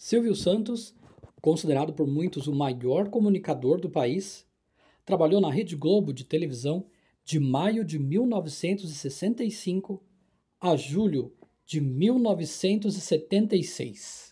Silvio Santos, considerado por muitos o maior comunicador do país, trabalhou na Rede Globo de televisão de maio de 1965 a julho de 1976.